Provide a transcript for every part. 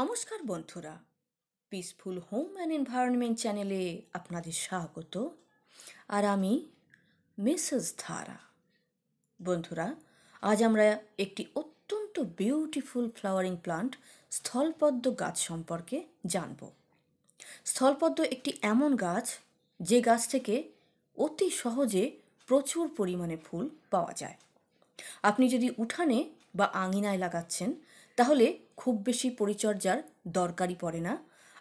নমস্কার বন্ধুরা peaceful home and environment চ্যানেলে আপনাদের স্বাগত আর আমি মিসেস ধারা বন্ধুরা আজ আমরা একটি অত্যন্ত বিউটিফুল ফ্লাওয়ারিং প্লান্ট স্থলপদ্ম গাছ সম্পর্কে জানব স্থলপদ্ম একটি এমন গাছ যে গাছ থেকে অতি সহজে প্রচুর পরিমাণে ফুল পাওয়া যায় আপনি যদি উঠানে বা আঙিনায় লাগাচ্ছেন তাহলে খুব বেশি পরিচর্যার দরকারই পড়ে না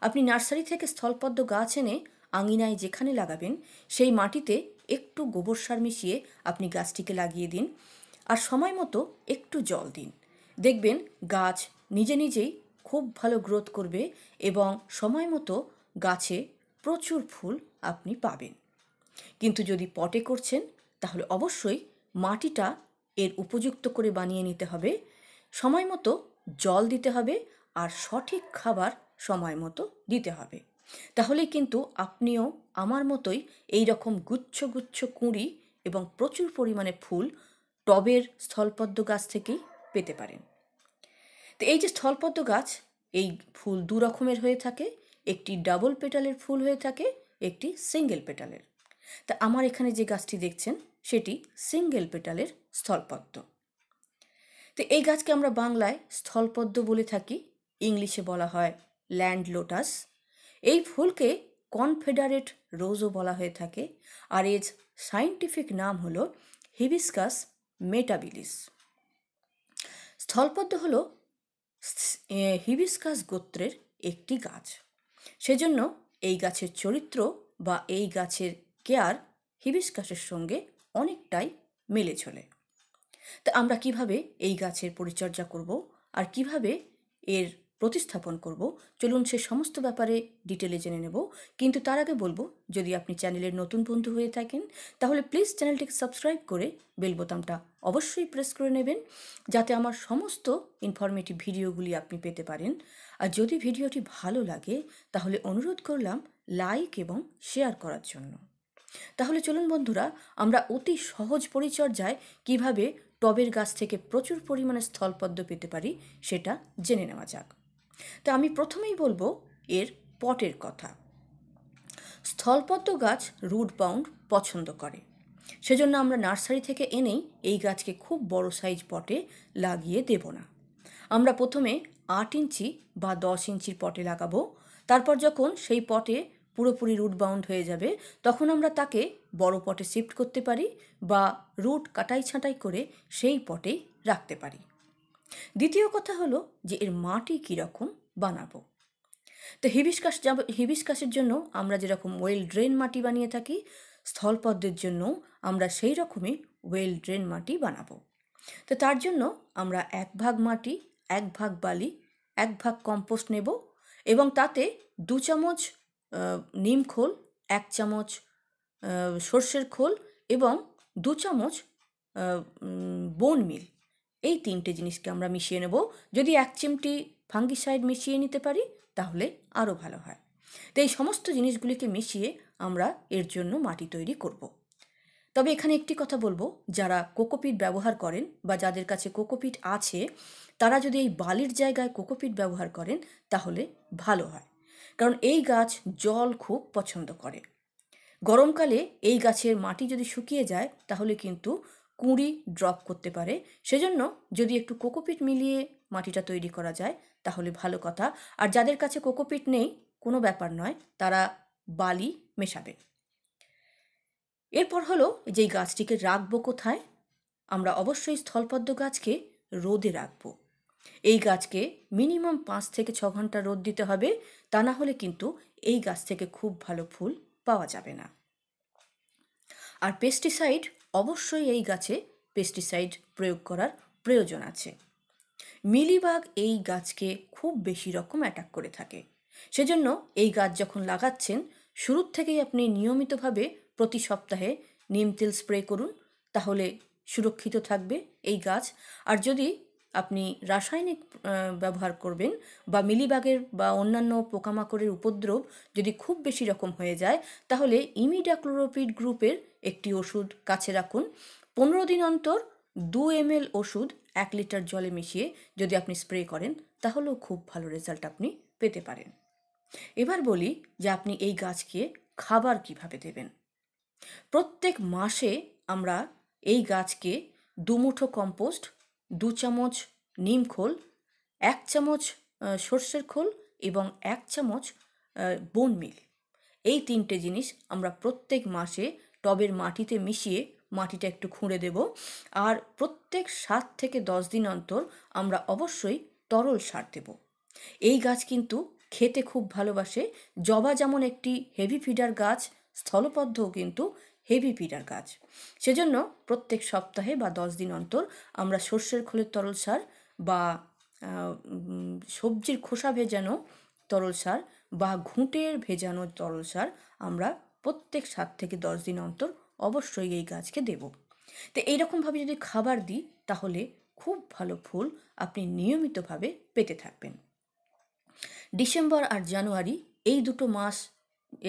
আপনি নার্সারি থেকে স্থলপদ্ম গাছ এনে আঙিনায় যেখানে লাগাবেন সেই মাটিতে একটু গোবর সার মিশিয়ে আপনি গাছটিকে লাগিয়ে দিন আর সময় মতো একটু জল দিন দেখবেন গাছ নিজে নিজেই খুব ভালো গ্রোথ করবে এবং সময় মতো গাছে প্রচুর ফুল আপনি পাবেন কিন্তু যদি পটে করছেন তাহলে অবশ্যই মাটিটা এর উপযুক্ত করে বানিয়ে নিতে হবে সময় মতো জল দিতে হবে আর সঠিক খাবার সময় মতো দিতে হবে তাহলে কিন্তু আপনিও আমার মতোই এই রকম গুচ্ছ গুচ্ছ কুঁড়ি এবং প্রচুর পরিমাণে ফুল টবের স্থলপদ্ম গাছ থেকেই পেতে পারেন তো এই যে স্থলপদ্ম গাছ এই ফুল দু রকমের হয়ে থাকে একটি ডাবল পেটালের ফুল হয়ে থাকে একটি সিঙ্গেল পেটালের তা আমার এখানে যে গাছটি দেখছেন সেটি সিঙ্গেল পেটালের স্থলপদ্ম তো এই গাছকে আমরা বাংলায় স্থলপদ্ম বলে থাকি ইংলিশে বলা হয় ল্যান্ড লোটাস এই ফুলকে কনফেডারেট রোজও বলা হয়ে থাকে আর এর সাইন্টিফিক নাম হল হিবিসকাস মেটাবিলিস স্থলপদ্ম হল হিবিসকাস গোত্রের একটি গাছ সেজন্য এই গাছের চরিত্র বা এই গাছের কেয়ার হিবিসকাসের সঙ্গে অনেকটাই মিলে চলে তা আমরা কিভাবে এই গাছের পরিচর্যা করব আর কিভাবে এর প্রতিস্থাপন করব চলুন সে সমস্ত ব্যাপারে ডিটেলে জেনে নেব কিন্তু তার আগে বলবো যদি আপনি চ্যানেলের নতুন বন্ধু হয়ে থাকেন তাহলে প্লিজ চ্যানেলটিকে সাবস্ক্রাইব করে বেল বোতামটা অবশ্যই প্রেস করে নেবেন যাতে আমার সমস্ত ইনফরমেটিভ ভিডিওগুলি আপনি পেতে পারেন আর যদি ভিডিওটি ভালো লাগে তাহলে অনুরোধ করলাম লাইক এবং শেয়ার করার জন্য তাহলে চলুন বন্ধুরা আমরা অতি সহজ পরিচর্যায় কিভাবে টবের গাছ থেকে প্রচুর পরিমাণে স্থলপদ্ম পেতে পারি সেটা জেনে নেওয়া যাক তো আমি প্রথমেই বলবো এর পটের কথা স্থলপদ্ম গাছ রুট বাউন্ড পছন্দ করে সেজন্য আমরা নার্সারি থেকে এনেই এই গাছকে খুব বড় সাইজ পটে লাগিয়ে দেব না আমরা প্রথমে আট ইঞ্চি বা দশ ইঞ্চির পটে লাগাবো তারপর যখন সেই পটে পুরোপুরি রুট বাউন্ড হয়ে যাবে তখন আমরা তাকে বড় পটে শিফট করতে পারি বা রুট কাটাই ছাঁটাই করে সেই পটেই রাখতে পারি দ্বিতীয় কথা হলো যে এর মাটি কীরকম বানাবো তো হিবিসকাস হিবিসকাসের জন্য আমরা যেরকম ওয়েল ড্রেন মাটি বানিয়ে থাকি স্থলপদ্মের জন্য আমরা সেই রকমই ওয়েল ড্রেন মাটি বানাবো তো তার জন্য আমরা এক ভাগ মাটি এক ভাগ বালি এক ভাগ কম্পোস্ট নেব এবং তাতে দু চামচ নিম খোল এক চামচ সর্ষের খোল এবং দু চামচ বোন মিল এই তিনটে জিনিসকে আমরা মিশিয়ে নেব যদি এক চিমটি ফাঙ্গিসাইড মিশিয়ে নিতে পারি তাহলে আরও ভালো হয় তো এই সমস্ত জিনিসগুলিকে মিশিয়ে আমরা এর জন্য মাটি তৈরি করব। তবে এখানে একটি কথা বলবো যারা কোকোপিট ব্যবহার করেন বা যাদের কাছে কোকোপিট আছে তারা যদি এই বালির জায়গায় কোকোপিট ব্যবহার করেন তাহলে ভালো হয় কারণ এই গাছ জল খুব পছন্দ করে গরমকালে এই গাছের মাটি যদি শুকিয়ে যায় তাহলে কিন্তু কুঁড়ি ড্রপ করতে পারে সেজন্য যদি একটু কোকোপিট মিলিয়ে মাটিটা তৈরি করা যায় তাহলে ভালো কথা আর যাদের কাছে কোকোপিট নেই কোনো ব্যাপার নয় তারা বালি মেশাবে এরপর হলো যেই গাছটিকে রাখবো কোথায় আমরা অবশ্যই স্থলপদ্ম গাছকে রোদে রাখবো এই গাছকে মিনিমাম পাঁচ থেকে ছ ঘন্টা রোদ দিতে হবে তা না হলে কিন্তু এই গাছ থেকে খুব ভালো ফুল পাওয়া যাবে না আর পেস্টিসাইড অবশ্যই এই গাছে পেস্টিসাইড প্রয়োগ করার প্রয়োজন আছে মিলিবাগ এই গাছকে খুব বেশি রকম অ্যাটাক করে থাকে সেজন্য এই গাছ যখন লাগাচ্ছেন শুরুর থেকেই আপনি নিয়মিতভাবে প্রতি সপ্তাহে নিম তেল স্প্রে করুন তাহলে সুরক্ষিত থাকবে এই গাছ আর যদি আপনি রাসায়নিক ব্যবহার করবেন বা মিলিবাগের বা অন্যান্য পোকামাকড়ের উপদ্রব যদি খুব বেশি রকম হয়ে যায় তাহলে ইমিডাক্লোরোপিড গ্রুপের একটি ওষুধ কাছে রাখুন পনেরো দিন অন্তর দু এম এল ওষুধ এক লিটার জলে মিশিয়ে যদি আপনি স্প্রে করেন তাহলেও খুব ভালো রেজাল্ট আপনি পেতে পারেন এবার বলি যে আপনি এই গাছকে খাবার কিভাবে দেবেন প্রত্যেক মাসে আমরা এই গাছকে দুমুঠো কম্পোস্ট দু চামচ নিম খোল এক চামচ সর্ষের খোল এবং এক চামচ বোন মিল এই তিনটে জিনিস আমরা প্রত্যেক মাসে টবের মাটিতে মিশিয়ে মাটিটা একটু খুঁড়ে দেব আর প্রত্যেক সাত থেকে দশ দিন অন্তর আমরা অবশ্যই তরল সার দেব এই গাছ কিন্তু খেতে খুব ভালোবাসে জবা যেমন একটি হেভি ফিডার গাছ স্থলপদ্ধও কিন্তু হেভি পিটার কাজ সেজন্য প্রত্যেক সপ্তাহে বা দশ দিন অন্তর আমরা সর্ষের খোলের তরল সার বা সবজির খোসা ভেজানো তরল সার বা ঘুঁটের ভেজানো তরল সার আমরা প্রত্যেক সাত থেকে দশ দিন অন্তর অবশ্যই এই গাছকে দেব তো এইরকমভাবে যদি খাবার দিই তাহলে খুব ভালো ফুল আপনি নিয়মিতভাবে পেতে থাকবেন ডিসেম্বর আর জানুয়ারি এই দুটো মাস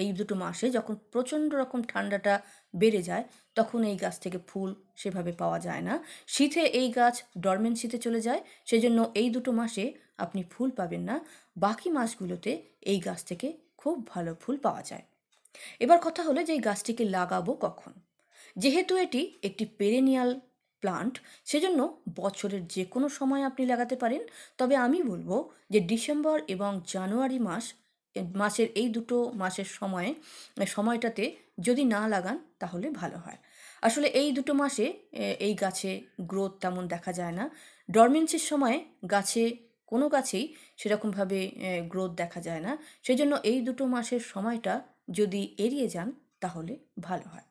এই দুটো মাসে যখন প্রচণ্ড রকম ঠান্ডাটা বেড়ে যায় তখন এই গাছ থেকে ফুল সেভাবে পাওয়া যায় না শীতে এই গাছ ডরমেন শীতে চলে যায় সেজন্য এই দুটো মাসে আপনি ফুল পাবেন না বাকি মাসগুলোতে এই গাছ থেকে খুব ভালো ফুল পাওয়া যায় এবার কথা হলো যে এই গাছটিকে লাগাবো কখন যেহেতু এটি একটি পেরেনিয়াল প্লান্ট সেজন্য বছরের যে কোনো সময় আপনি লাগাতে পারেন তবে আমি বলবো যে ডিসেম্বর এবং জানুয়ারি মাস মাসের এই দুটো মাসের সময়ে সময়টাতে যদি না লাগান তাহলে ভালো হয় আসলে এই দুটো মাসে এই গাছে গ্রোথ তেমন দেখা যায় না ডরমেন্সের সময়ে গাছে কোনো গাছেই সেরকমভাবে গ্রোথ দেখা যায় না সেই জন্য এই দুটো মাসের সময়টা যদি এড়িয়ে যান তাহলে ভালো হয়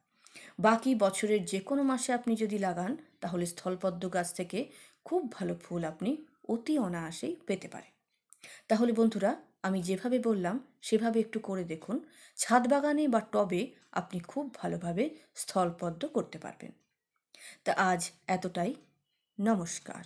বাকি বছরের যে কোনো মাসে আপনি যদি লাগান তাহলে স্থলপদ্ম গাছ থেকে খুব ভালো ফুল আপনি অতি অনায়াসেই পেতে পারেন তাহলে বন্ধুরা আমি যেভাবে বললাম সেভাবে একটু করে দেখুন ছাদ বাগানে বা টবে আপনি খুব ভালোভাবে স্থলপদ্ম করতে পারবেন তা আজ এতটাই নমস্কার